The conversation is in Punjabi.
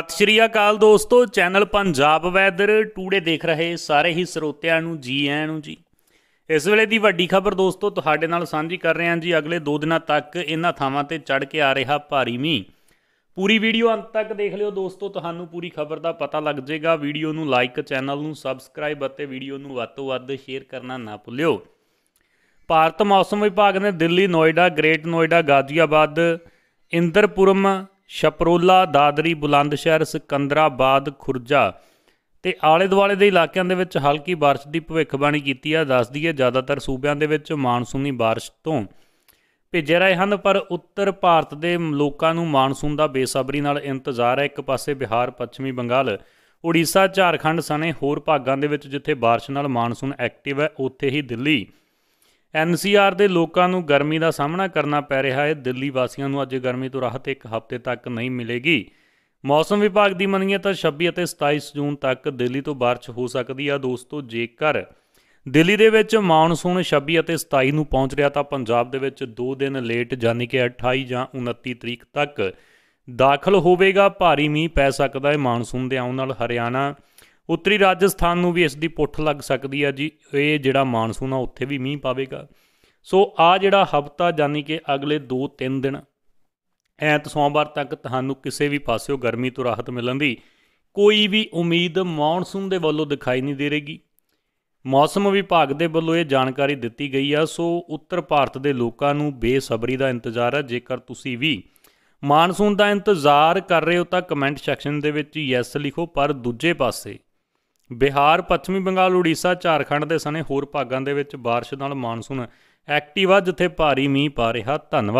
ਸਤਿ ਸ਼੍ਰੀ ਅਕਾਲ ਦੋਸਤੋ ਚੈਨਲ ਪੰਜਾਬ ਵੈਦਰ ਟੂਡੇ ਦੇਖ ਰਹੇ ਸਾਰੇ ਹੀ ਸਰੋਤਿਆਂ ਨੂੰ ਜੀ ਆਇਆਂ ਨੂੰ ਜੀ ਇਸ ਵੇਲੇ ਦੀ ਵੱਡੀ ਖਬਰ ਦੋਸਤੋ ਤੁਹਾਡੇ ਨਾਲ ਸਾਂਝੀ ਕਰ ਰਹੇ ਹਾਂ ਜੀ ਅਗਲੇ 2 ਦਿਨਾਂ ਤੱਕ ਇਹਨਾਂ ਥਾਵਾਂ ਤੇ ਚੜ ਕੇ ਆ ਰਿਹਾ ਭਾਰੀ ਮੀਂਹ ਪੂਰੀ ਵੀਡੀਓ ਅੰਤ ਤੱਕ ਦੇਖ ਲਿਓ ਦੋਸਤੋ ਤੁਹਾਨੂੰ ਪੂਰੀ ਖਬਰ ਦਾ ਪਤਾ ਲੱਗ ਜਾਏਗਾ ਵੀਡੀਓ ਨੂੰ ਲਾਈਕ ਚੈਨਲ ਨੂੰ ਸਬਸਕ੍ਰਾਈਬ ਅਤੇ ਵੀਡੀਓ ਨੂੰ ਵੱਧ ਤੋਂ ਵੱਧ ਸ਼ੇਅਰ ਕਰਨਾ ਨਾ ਭੁੱਲਿਓ ਭਾਰਤ ਮੌਸਮ ਵਿਭਾਗ ਨੇ ਦਿੱਲੀ ਨੋਇਡਾ ਗ੍ਰੇਟ ਨੋਇਡਾ ਗਾਜ਼ੀਆਬਾਦ ਇੰਦਰਪੁਰਮ ਸ਼ਪਰੋਲਾ ਦਾਦਰੀ ਬੁਲੰਦਸ਼ਹਿਰ ਸਿਕੰਦਰਾਬਾਦ ਖੁਰਜਾ ਤੇ ਆਲੇ ਦੁਆਲੇ ਦੇ ਇਲਾਕਿਆਂ ਦੇ ਵਿੱਚ ਹਲਕੀ بارش ਦੀ ਭਵਿੱਖਬਾਣੀ ਕੀਤੀ ਆ ਦੱਸਦੀ ਹੈ ਜ਼ਿਆਦਾਤਰ ਸੂਬਿਆਂ ਦੇ ਵਿੱਚ ਮਾਨਸੂਨੀ بارش ਤੋਂ ਭੇਜੇ ਰਹੇ ਹਨ ਪਰ ਉੱਤਰ ਭਾਰਤ ਦੇ ਲੋਕਾਂ ਨੂੰ ਮਾਨਸੂਨ ਦਾ ਬੇਸਬਰੀ ਨਾਲ ਇੰਤਜ਼ਾਰ ਹੈ ਇੱਕ ਪਾਸੇ ਬਿਹਾਰ ਪੱਛਮੀ ਬੰਗਾਲ ਉੜੀਸਾ ਝਾਰਖੰਡ ਸਣੇ ਹੋਰ ਭਾਗਾਂ ਦੇ ਵਿੱਚ ਜਿੱਥੇ بارش ਨਾਲ ਮਾਨਸੂਨ ਐਕਟਿਵ ਹੈ ਉੱਥੇ ਹੀ ਦਿੱਲੀ ਐਨਸੀਆਰ ਦੇ ਲੋਕਾਂ ਨੂੰ ਗਰਮੀ ਦਾ ਸਾਹਮਣਾ ਕਰਨਾ ਪੈ ਰਿਹਾ ਹੈ ਦਿੱਲੀ ਵਾਸੀਆਂ ਨੂੰ ਅੱਜ ਗਰਮੀ ਤੋਂ ਰਾਹਤ ਇੱਕ ਹਫ਼ਤੇ ਤੱਕ ਨਹੀਂ ਮਿਲੇਗੀ ਮੌਸਮ ਵਿਭਾਗ ਦੀ ਮੰਨੀਏ ਤਾਂ 26 ਅਤੇ 27 ਜੂਨ ਤੱਕ ਦਿੱਲੀ ਤੋਂ بارش ਹੋ ਸਕਦੀ ਆ ਦੋਸਤੋ ਜੇਕਰ ਦਿੱਲੀ ਦੇ ਵਿੱਚ ਮੌਨਸੂਨ 26 ਅਤੇ 27 ਨੂੰ ਪਹੁੰਚ ਰਿਹਾ ਤਾਂ ਪੰਜਾਬ ਦੇ ਵਿੱਚ 2 ਦਿਨ ਲੇਟ ਜਾਨੀ ਕਿ 28 ਜਾਂ 29 ਤਰੀਕ ਤੱਕ ਦਾਖਲ ਹੋਵੇਗਾ ਭਾਰੀ ਮੀਂਹ ਪੈ ਸਕਦਾ ਹੈ ਮੌਨਸੂਨ ਦੇ ਆਉਣ ਨਾਲ ਹਰਿਆਣਾ ਉੱਤਰੀ ਰਾਜਸਥਾਨ ਨੂੰ ਵੀ ਇਸ ਦੀ ਪੁੱਠ ਲੱਗ ਸਕਦੀ ਆ ਜੀ ਇਹ ਜਿਹੜਾ ਮਾਨਸੂਨ ਆ ਉੱਥੇ ਵੀ ਮੀਂਹ ਪਾਵੇਗਾ ਸੋ ਆ ਜਿਹੜਾ ਹਫਤਾ ਜਾਨੀ ਕਿ ਅਗਲੇ 2-3 ਦਿਨ ਐਤ ਸੋਮਵਾਰ ਤੱਕ ਤੁਹਾਨੂੰ ਕਿਸੇ ਵੀ ਪਾਸਿਓਂ ਗਰਮੀ ਤੋਂ ਰਾਹਤ ਮਿਲਣ ਦੀ ਕੋਈ ਵੀ ਉਮੀਦ ਮੌਨਸੂਨ ਦੇ ਵੱਲੋਂ ਦਿਖਾਈ ਨਹੀਂ ਦੇ ਰਹੀ ਮੌਸਮ ਵਿਭਾਗ ਦੇ ਵੱਲੋਂ ਇਹ ਜਾਣਕਾਰੀ ਦਿੱਤੀ ਗਈ ਆ ਸੋ ਉੱਤਰ ਭਾਰਤ ਦੇ ਲੋਕਾਂ ਨੂੰ ਬੇਸਬਰੀ ਦਾ ਇੰਤਜ਼ਾਰ ਹੈ ਜੇਕਰ ਤੁਸੀਂ ਵੀ ਮਾਨਸੂਨ ਦਾ ਇੰਤਜ਼ਾਰ ਕਰ ਰਹੇ ਹੋ ਤਾਂ ਕਮੈਂਟ ਸੈਕਸ਼ਨ ਦੇ ਵਿੱਚ ਯੈਸ ਲਿਖੋ ਪਰ ਦੂਜੇ ਪਾਸੇ ਬਿਹਾਰ ਪੱਛਮੀ ਬੰਗਾਲ ਉੜੀਸਾ ਝਾਰਖੰਡ ਦੇ ਸਣੇ ਹੋਰ ਭਾਗਾਂ ਦੇ ਵਿੱਚ بارش ਨਾਲ ਮਾਨਸੂਨ ਐਕਟਿਵ ਆ ਜਿੱਥੇ ਭਾਰੀ ਮੀਂਹ ਪਾ ਰਿਹਾ ਧੰਨਵਾਦ